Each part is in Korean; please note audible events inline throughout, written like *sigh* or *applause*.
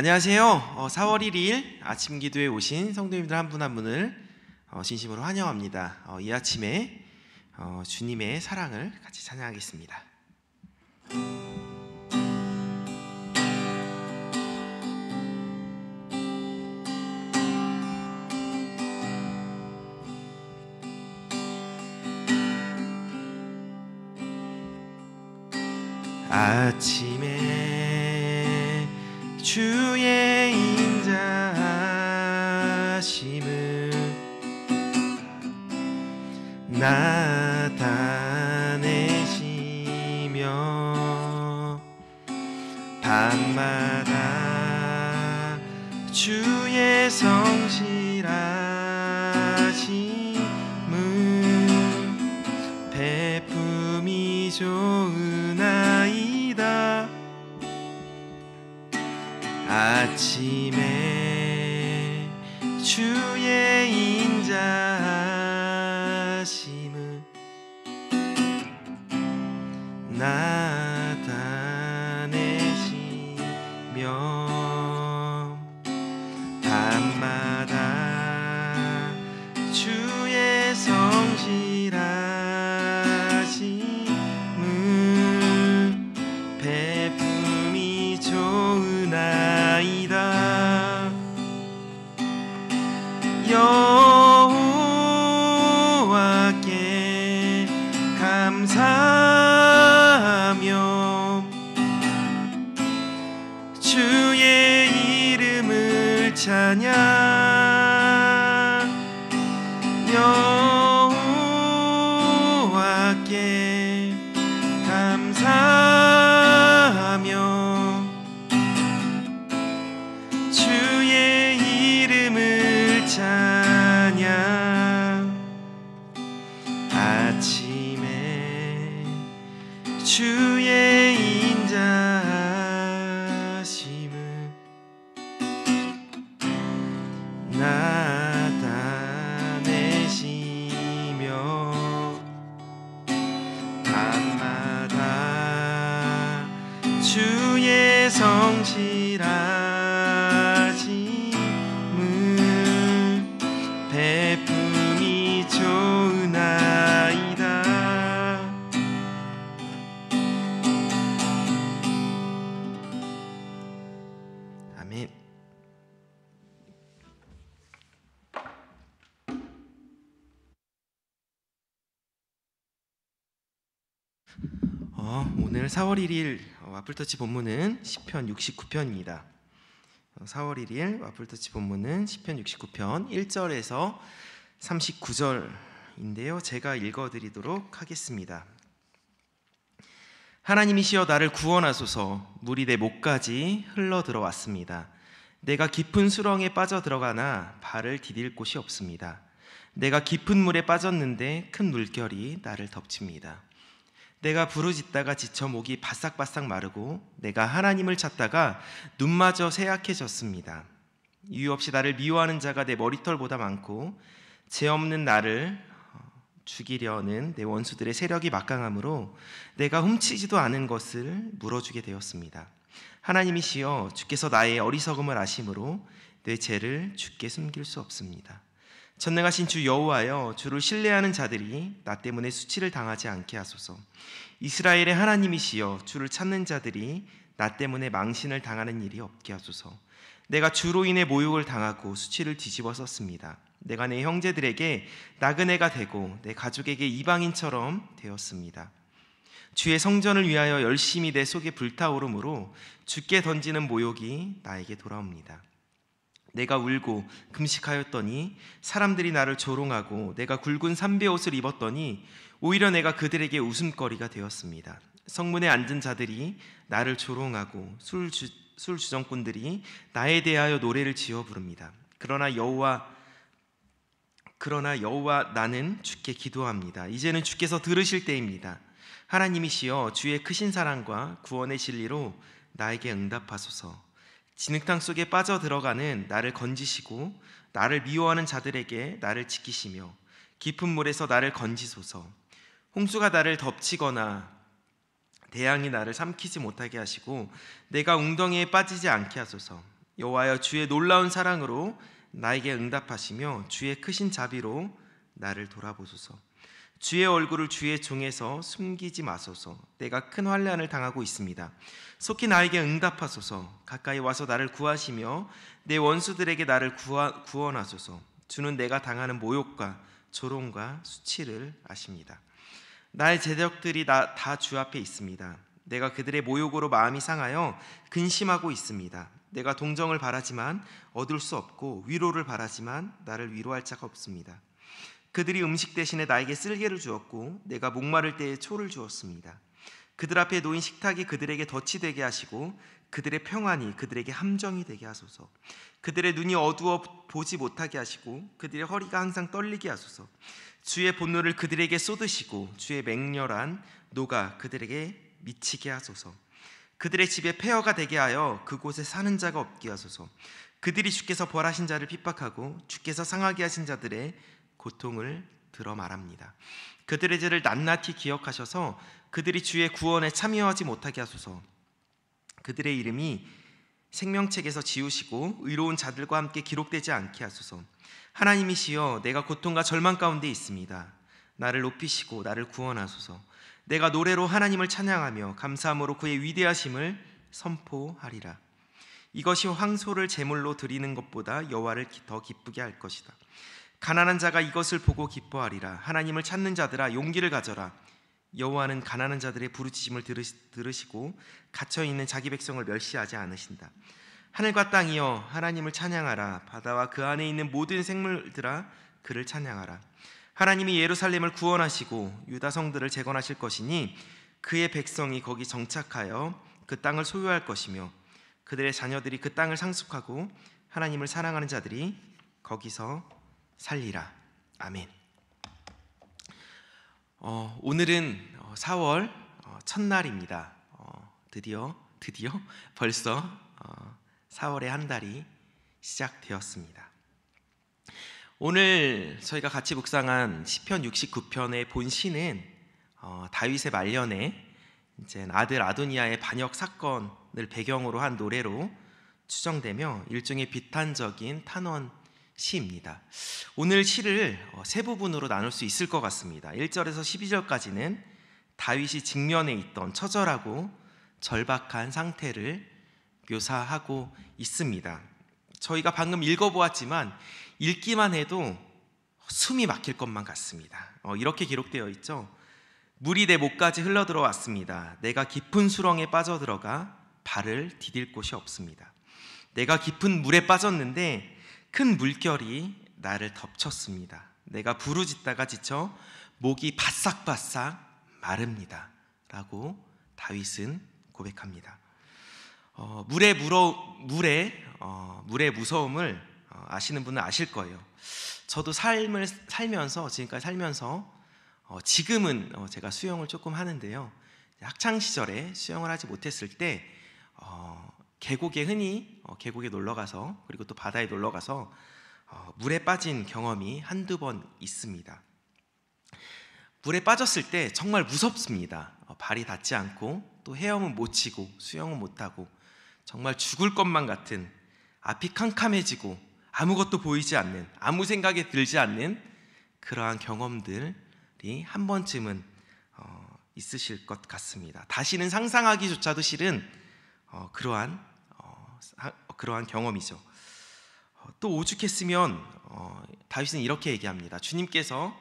안녕하세요. 4월 어, 1일 아침 기도에 오신 성도님들 한 분 한 분을 어, 진심으로 환영합니다. 어, 이 아침에 주님의 사랑을 같이 찬양하겠습니다. 아침 나타내시며 밤마다 주의 성실하심은 베품이 좋은 아이다 아침 오늘 4월 1일 와플터치 본문은 10편 69편입니다. 4월 1일 와플터치 본문은 10편 69편 1절에서 39절인데요. 제가 읽어드리도록 하겠습니다. 하나님이시여 나를 구원하소서 물이 내 목까지 흘러 들어왔습니다. 내가 깊은 수렁에 빠져 들어가나 발을 디딜 곳이 없습니다. 내가 깊은 물에 빠졌는데 큰 물결이 나를 덮칩니다. 내가 부르짖다가 지쳐 목이 바싹바싹 마르고 내가 하나님을 찾다가 눈마저 새약해졌습니다. 이유 없이 나를 미워하는 자가 내 머리털보다 많고 죄 없는 나를 어, 죽이려는 내 원수들의 세력이 막강하므로 내가 훔치지도 않은 것을 물어주게 되었습니다. 하나님이시여 주께서 나의 어리석음을 아심으로 내 죄를 주께 숨길 수 없습니다. 전능하신 주 여호와여 주를 신뢰하는 자들이 나 때문에 수치를 당하지 않게 하소서. 이스라엘의 하나님이시여 주를 찾는 자들이 나 때문에 망신을 당하는 일이 없게 하소서. 내가 주로 인해 모욕을 당하고 수치를 뒤집어 썼습니다. 내가 내 형제들에게 나그네가 되고 내 가족에게 이방인처럼 되었습니다. 주의 성전을 위하여 열심히 내 속에 불타오르므로 죽게 던지는 모욕이 나에게 돌아옵니다. 내가 울고 금식하였더니 사람들이 나를 조롱하고 내가 굵은 삼베 옷을 입었더니 오히려 내가 그들에게 웃음거리가 되었습니다. 성문에 앉은 자들이 나를 조롱하고 술, 주, 술 주정꾼들이 나에 대하여 노래를 지어 부릅니다. 그러나 여호와 그러나 여호와 나는 주께 기도합니다. 이제는 주께서 들으실 때입니다. 하나님이시여 주의 크신 사랑과 구원의 진리로 나에게 응답하소서. 진흙탕 속에 빠져 들어가는 나를 건지시고 나를 미워하는 자들에게 나를 지키시며 깊은 물에서 나를 건지소서 홍수가 나를 덮치거나 대양이 나를 삼키지 못하게 하시고 내가 웅덩이에 빠지지 않게 하소서 여호와여 주의 놀라운 사랑으로 나에게 응답하시며 주의 크신 자비로 나를 돌아보소서 주의 얼굴을 주의 종에서 숨기지 마소서. 내가 큰 환란을 당하고 있습니다. 속히 나에게 응답하소서. 가까이 와서 나를 구하시며 내 원수들에게 나를 구하, 구원하소서. 주는 내가 당하는 모욕과 조롱과 수치를 아십니다. 나의 제적들이 다 주 앞에 있습니다. 내가 그들의 모욕으로 마음이 상하여 근심하고 있습니다. 내가 동정을 바라지만 얻을 수 없고 위로를 바라지만 나를 위로할 자가 없습니다. 그들이 음식 대신에 나에게 쓸개를 주었고 내가 목마를 때에 초를 주었습니다. 그들 앞에 놓인 식탁이 그들에게 덫이 되게 하시고 그들의 평안이 그들에게 함정이 되게 하소서. 그들의 눈이 어두워 보지 못하게 하시고 그들의 허리가 항상 떨리게 하소서. 주의 본노를 그들에게 쏟으시고 주의 맹렬한 노가 그들에게 미치게 하소서. 그들의 집에 폐허가 되게 하여 그곳에 사는 자가 없게 하소서. 그들이 주께서 벌하신 자를 핍박하고 주께서 상하게 하신 자들의 고통을 들어 말합니다. 그들의 죄를 낱낱이 기억하셔서 그들이 주의 구원에 참여하지 못하게 하소서. 그들의 이름이 생명책에서 지우시고 의로운 자들과 함께 기록되지 않게 하소서. 하나님이시여 내가 고통과 절망 가운데 있습니다. 나를 높이시고 나를 구원하소서. 내가 노래로 하나님을 찬양하며 감사함으로 그의 위대하심을 선포하리라. 이것이 황소를 제물로 드리는 것보다 여호와를 더 기쁘게 할 것이다. 가난한 자가 이것을 보고 기뻐하리라 하나님을 찾는 자들아 용기를 가져라 여호와는 가난한 자들의 부르짖음을 들으시고 갇혀 있는 자기 백성을 멸시하지 않으신다 하늘과 땅이여 하나님을 찬양하라 바다와 그 안에 있는 모든 생물들아 그를 찬양하라 하나님이 예루살렘을 구원하시고 유다 성들을 재건하실 것이니 그의 백성이 거기 정착하여 그 땅을 소유할 것이며 그들의 자녀들이 그 땅을 상속하고 하나님을 사랑하는 자들이 거기서 살리라. 아멘. 어, 오늘은 4월 어, 어, 첫날입니다. 어, 드디어 드디어 *laughs* 벌써 어, 4월의 한 달이 시작되었습니다. 오늘 저희가 같이 묵상한 시편 69편의 본시는 어, 다윗의 말년에 이제 아들 아도니아의 반역 사건을 배경으로 한 노래로 추정되며 일종의 비탄적인 탄원 시입니다. 오늘 시를 어, 세 부분으로 나눌 수 있을 것 같습니다. 1절에서 12절까지는 다윗이 직면해 있던 처절하고 절박한 상태를 묘사하고 있습니다. 저희가 방금 읽어보았지만 읽기만 해도 숨이 막힐 것만 같습니다. 어, 이렇게 기록되어 있죠. 물이 내 목까지 흘러들어왔습니다. 내가 깊은 수렁에 빠져들어가 발을 디딜 곳이 없습니다. 내가 깊은 물에 빠졌는데 큰 물결이 나를 덮쳤습니다. 내가 부르짖다가 지쳐 목이 바싹바싹 마릅니다. 라고 다윗은 고백합니다. 어, 물의 물어 물의 어, 물의 무서움을 어, 아시는 분은 아실 거예요. 저도 삶을 살면서 지금까지 살면서 어, 지금은 어, 제가 수영을 조금 하는데요. 학창 시절에 수영을 하지 못했을 때 어, 계곡에 흔히 어, 계곡에 놀러 가서 그리고 또 바다에 놀러 가서 어, 물에 빠진 경험이 한두 번 있습니다. 물에 빠졌을 때 정말 무섭습니다. 어, 발이 닿지 않고 또 헤엄은 못 치고 수영은 못 하고 정말 죽을 것만 같은 앞이 캄캄해지고 아무것도 보이지 않는 아무 생각이 들지 않는 그러한 경험들이 한 번쯤은 어, 있으실 것 같습니다. 다시는 상상하기조차도 실은 어, 그러한 어, 그러한 경험이죠. 어, 또 오죽했으면 어, 다윗은 이렇게 얘기합니다. 주님께서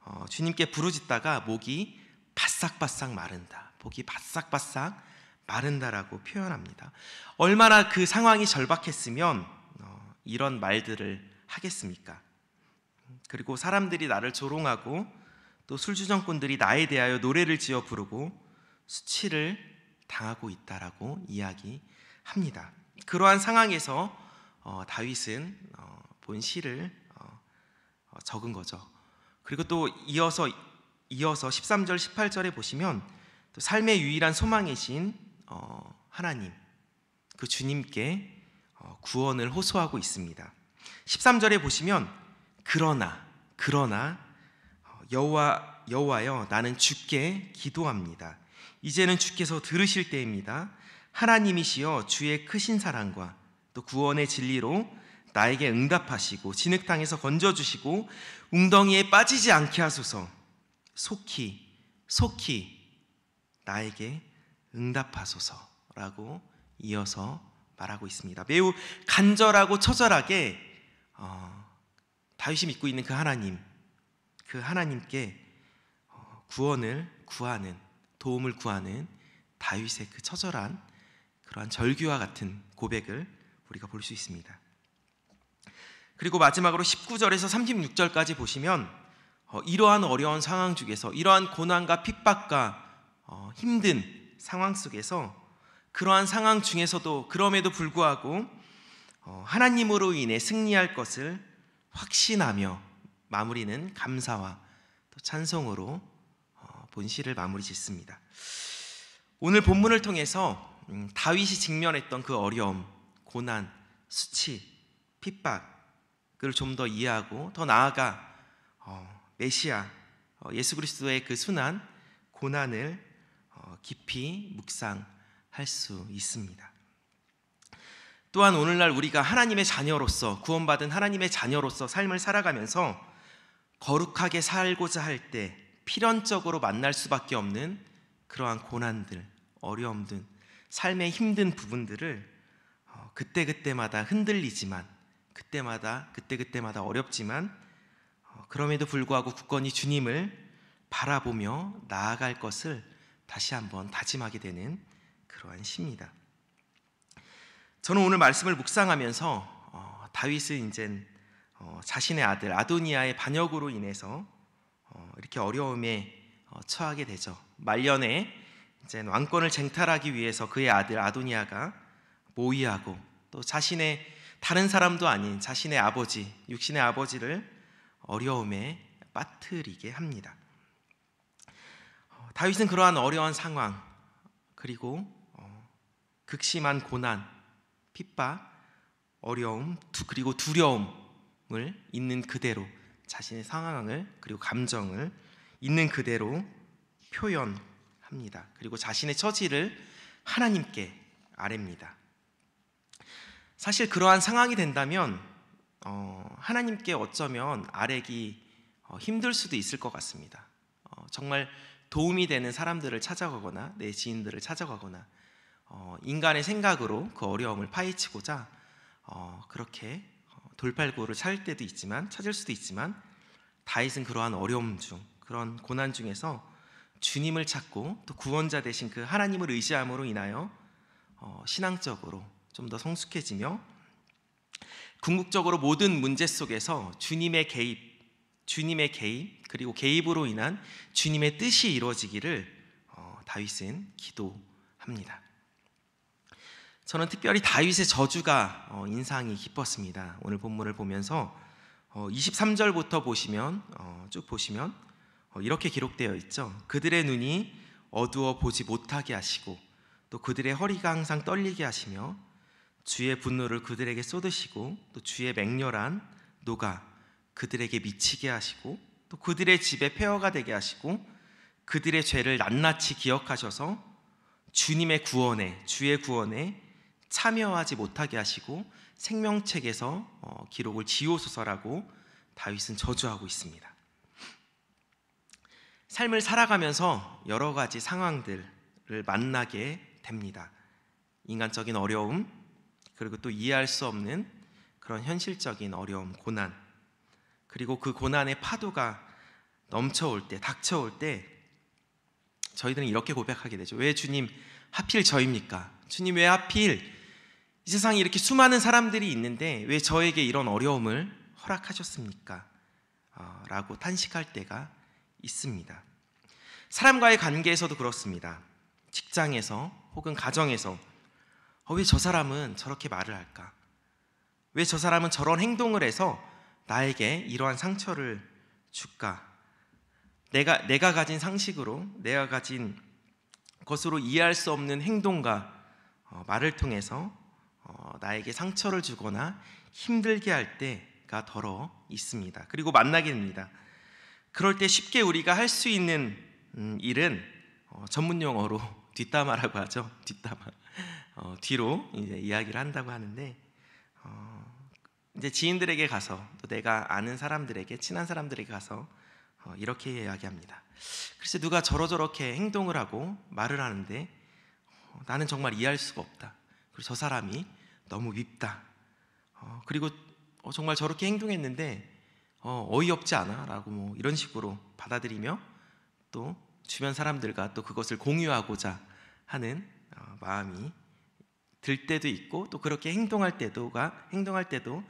어, 주님께 부르짖다가 목이 바싹바싹 마른다. 목이 바싹바싹 마른다라고 표현합니다. 얼마나 그 상황이 절박했으면 어, 이런 말들을 하겠습니까? 그리고 사람들이 나를 조롱하고 또 술주정꾼들이 나에 대하여 노래를 지어 부르고 수치를 당하고 있다라고 이야기합니다. 그러한 상황에서 어, 다윗은 어, 본 시를 어, 어 적은 거죠. 그리고 또 이어서 이어서 13절 18절에 보시면 또 삶의 유일한 소망이신 어, 하나님 그 주님께 어, 구원을 호소하고 있습니다. 13절에 보시면 그러나 그러나 여호와 여호와여 나는 주께 기도합니다. 이제는 주께서 들으실 때입니다. 하나님이시여 주의 크신 사랑과 또 구원의 진리로 나에게 응답하시고 진흙탕에서 건져주시고 웅덩이에 빠지지 않게 하소서 속히 속히 나에게 응답하소서라고 이어서 말하고 있습니다. 매우 간절하고 처절하게 어, 다윗이 믿고 있는 그 하나님 그 하나님께 어, 구원을 구하는 도움을 구하는 다윗의 그 처절한 그러한 절규와 같은 고백을 우리가 볼 수 있습니다. 그리고 마지막으로 19절에서 36절까지 보시면 어, 이러한 어려운 상황 중에서 이러한 고난과 핍박과 어, 힘든 상황 속에서 그러한 상황 중에서도 그럼에도 불구하고 어, 하나님으로 인해 승리할 것을 확신하며 마무리는 감사와 또 찬송으로 본시를 마무리 짓습니다. 오늘 본문을 통해서 음, 다윗이 직면했던 그 어려움, 고난, 수치, 핍박을 좀 더 이해하고 더 나아가 어, 메시아 어, 예수 그리스도의 그 순한 고난을 어, 깊이 묵상할 수 있습니다. 또한 오늘날 우리가 하나님의 자녀로서 구원받은 하나님의 자녀로서 삶을 살아가면서 거룩하게 살고자 할 때 필연적으로 만날 수밖에 없는 그러한 고난들, 어려움들 삶의 힘든 부분들을 어, 그때 그때마다 흔들리지만 그때마다 그때 그때마다 어렵지만 어, 그럼에도 불구하고 굳건히 주님을 바라보며 나아갈 것을 다시 한번 다짐하게 되는 그러한 시입니다. 저는 오늘 말씀을 묵상하면서 어, 다윗은 이제 어, 자신의 아들 아도니아의 반역으로 인해서 어, 이렇게 어려움에 어, 처하게 되죠. 말년에 이제 왕권을 쟁탈하기 위해서 그의 아들 아도니아가 모의하고 또 자신의 다른 사람도 아닌 자신의 아버지 육신의 아버지를 어려움에 빠뜨리게 합니다. 어, 다윗은 그러한 어려운 상황 그리고 어, 극심한 고난, 핍박, 어려움 그리고 두려움을 있는 그대로 자신의 상황을 그리고 감정을 있는 그대로 표현 합니다. 그리고 자신의 처지를 하나님께 아랩니다. 사실 그러한 상황이 된다면 어, 하나님께 어쩌면 아래기 어, 힘들 수도 있을 것 같습니다. 어, 정말 도움이 되는 사람들을 찾아가거나 내 지인들을 찾아가거나 어, 인간의 생각으로 그 어려움을 파헤치고자 어, 그렇게 어, 돌팔구를 찾을 때도 있지만 찾을 수도 있지만 다윗은 그러한 어려움 중 그런 고난 중에서 주님을 찾고 또 구원자 되신 그 하나님을 의지함으로 인하여 어, 신앙적으로 좀 더 성숙해지며 궁극적으로 모든 문제 속에서 주님의 개입, 주님의 개입 그리고 개입으로 인한 주님의 뜻이 이루어지기를 어, 다윗은 기도합니다. 저는 특별히 다윗의 저주가 어, 인상이 깊었습니다. 오늘 본문을 보면서 23절부터 보시면 쭉 보시면 어, 이렇게 기록되어 있죠. 그들의 눈이 어두워 보지 못하게 하시고 또 그들의 허리가 항상 떨리게 하시며 주의 분노를 그들에게 쏟으시고 또 주의 맹렬한 노가 그들에게 미치게 하시고 또 그들의 집에 폐허가 되게 하시고 그들의 죄를 낱낱이 기억하셔서 주님의 구원에 주의 구원에 참여하지 못하게 하시고 생명책에서 어, 기록을 지우소서라고 다윗은 저주하고 있습니다. 삶을 살아가면서 여러 가지 상황들을 만나게 됩니다. 인간적인 어려움, 그리고 또 이해할 수 없는 그런 현실적인 어려움, 고난, 그리고 그 고난의 파도가 넘쳐올 때, 닥쳐올 때, 저희들은 이렇게 고백하게 되죠. 왜 주님 하필 저입니까? 주님 왜 하필 이 세상에 이렇게 수많은 사람들이 있는데 왜 저에게 이런 어려움을 허락하셨습니까? 어, 라고 탄식할 때가 있습니다. 사람과의 관계에서도 그렇습니다. 직장에서 혹은 가정에서 어, 왜저 사람은 저렇게 말을 할까? 왜 저 사람은 저런 행동을 해서 나에게 이러한 상처를 줄까? 내가 내가 가진 상식으로 내가 가진 것으로 이해할 수 없는 행동과 어, 말을 통해서 어, 나에게 상처를 주거나 힘들게 할 때가 더러 있습니다. 그리고 만나게 됩니다. 그럴 때 쉽게 우리가 할 수 있는 음, 일은 어, 전문 용어로 *laughs* 뒷담화라고 하죠. 뒷담화. 어, 뒤로 이제 이야기를 한다고 하는데 어, 이제 지인들에게 가서 또 내가 아는 사람들에게 친한 사람들에게 가서 어, 이렇게 이야기합니다. 글쎄 누가 저러저렇게 행동을 하고 말을 하는데 어, 나는 정말 이해할 수가 없다. 그리고 저 사람이 너무 밉다. 어, 그리고 정말 저렇게 행동했는데 어, 어이없지 않아라고 뭐 이런 식으로 받아들이며 또 주변 사람들과 또 그것을 공유하고자 하는 어, 마음이 들 때도 있고 또 그렇게 행동할 때도가 행동할 때도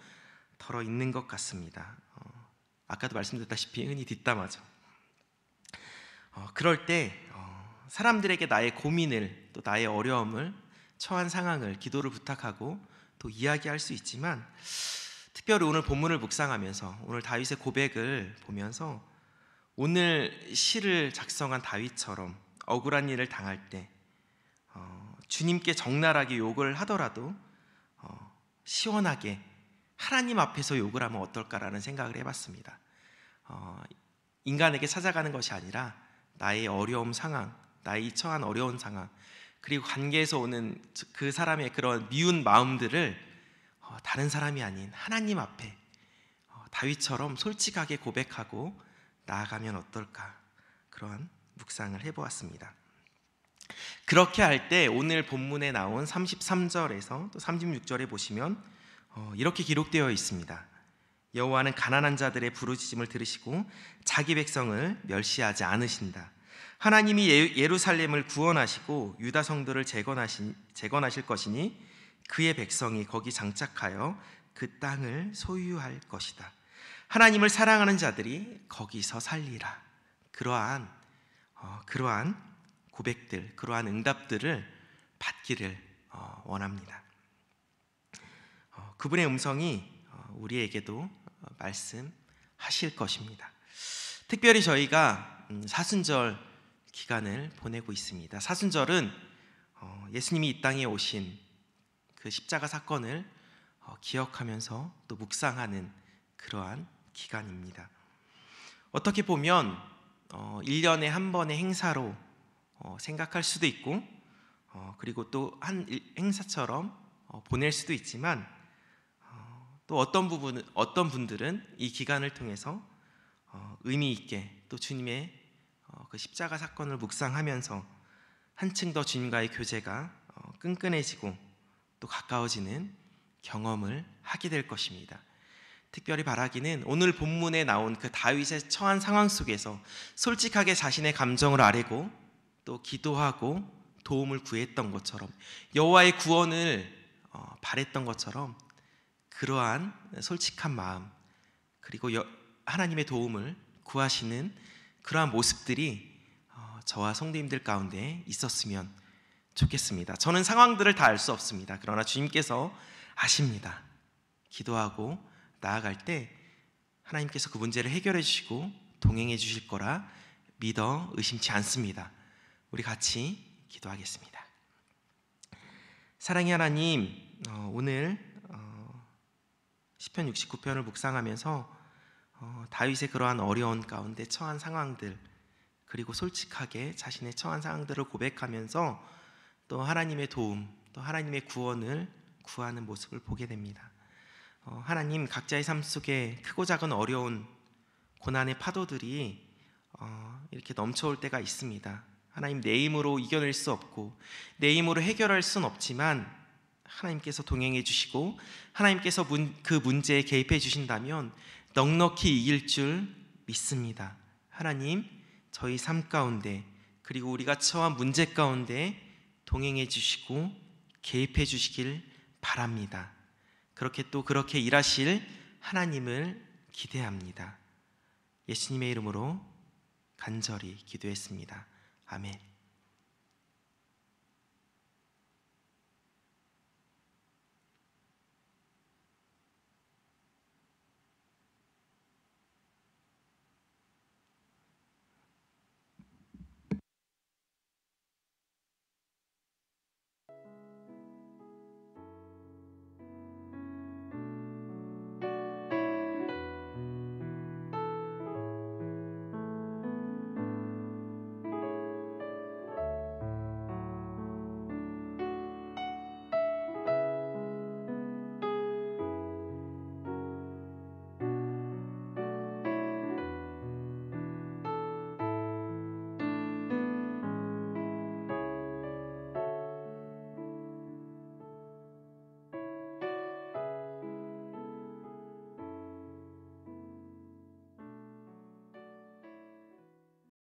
덜어 있는 것 같습니다. 어, 아까도 말씀드렸다시피 흔히 뒷담화죠. 어, 그럴 때 어, 사람들에게 나의 고민을 또 나의 어려움을 처한 상황을 기도를 부탁하고 또 이야기할 수 있지만 특별히 오늘 본문을 묵상하면서 오늘 다윗의 고백을 보면서 오늘 시를 작성한 다윗처럼 억울한 일을 당할 때 어, 주님께 적나라하게 욕을 하더라도 어, 시원하게 하나님 앞에서 욕을 하면 어떨까라는 생각을 해봤습니다. 어, 인간에게 찾아가는 것이 아니라 나의 어려움 상황, 나의 처한 어려운 상황, 그리고 관계에서 오는 그 사람의 그런 미운 마음들을 어, 다른 사람이 아닌 하나님 앞에 어, 다윗처럼 솔직하게 고백하고 나아가면 어떨까 그런 묵상을 해보았습니다. 그렇게 할 때 오늘 본문에 나온 33절에서 또 36절에 보시면 어, 이렇게 기록되어 있습니다. 여호와는 가난한 자들의 부르짖음을 들으시고 자기 백성을 멸시하지 않으신다. 하나님이 예, 예루살렘을 구원하시고 유다 성도를 재건하신, 재건하실 것이니 그의 백성이 거기 장착하여 그 땅을 소유할 것이다. 하나님을 사랑하는 자들이 거기서 살리라. 그러한 어, 그러한 고백들, 그러한 응답들을 받기를 어, 원합니다. 어, 그분의 음성이 어, 우리에게도 어, 말씀하실 것입니다. 특별히 저희가 음, 사순절 기간을 보내고 있습니다. 사순절은 어, 예수님이 이 땅에 오신 그 십자가 사건을 어, 기억하면서 또 묵상하는 그러한 기간입니다. 어떻게 보면 1년에 어, 한 번의 행사로 어, 생각할 수도 있고 그리고 또 한 행사처럼 보낼 수도 있지만 또 어떤 부분 어떤 분들은 이 기간을 통해서 의미 있게 또 주님의 그 십자가 사건을 묵상하면서 한층 더 주님과의 교제가 끈끈해지고 또 가까워지는 경험을 하게 될 것입니다. 특별히 바라기는 오늘 본문에 나온 그 다윗의 처한 상황 속에서 솔직하게 자신의 감정을 아뢰고 또 기도하고 도움을 구했던 것처럼 여호와의 구원을 어, 바랬던 것처럼 그러한 솔직한 마음 그리고 하나님의 도움을 구하시는 그러한 모습들이 어, 저와 성도님들 가운데 있었으면 좋겠습니다. 저는 상황들을 다 알 수 없습니다. 그러나 주님께서 아십니다. 기도하고 나아갈 때 하나님께서 그 문제를 해결해 주시고 동행해 주실 거라 믿어 의심치 않습니다. 우리 같이 기도하겠습니다. 사랑의 하나님, 어, 오늘 어, 시편 69편을 묵상하면서 어, 다윗의 그러한 어려운 가운데 처한 상황들 그리고 솔직하게 자신의 처한 상황들을 고백하면서 또 하나님의 도움, 또 하나님의 구원을 구하는 모습을 보게 됩니다. 어, 하나님 각자의 삶 속에 크고 작은 어려운 고난의 파도들이 어, 이렇게 넘쳐올 때가 있습니다. 하나님 내 힘으로 이겨낼 수 없고 내 힘으로 해결할 수는 없지만 하나님께서 동행해 주시고 하나님께서 그 문제에 개입해 주신다면 넉넉히 이길 줄 믿습니다. 하나님 저희 삶 가운데 그리고 우리가 처한 문제 가운데 동행해 주시고 개입해 주시길 바랍니다. 그렇게 또 그렇게 일하실 하나님을 기대합니다. 예수님의 이름으로 간절히 기도했습니다. 아멘.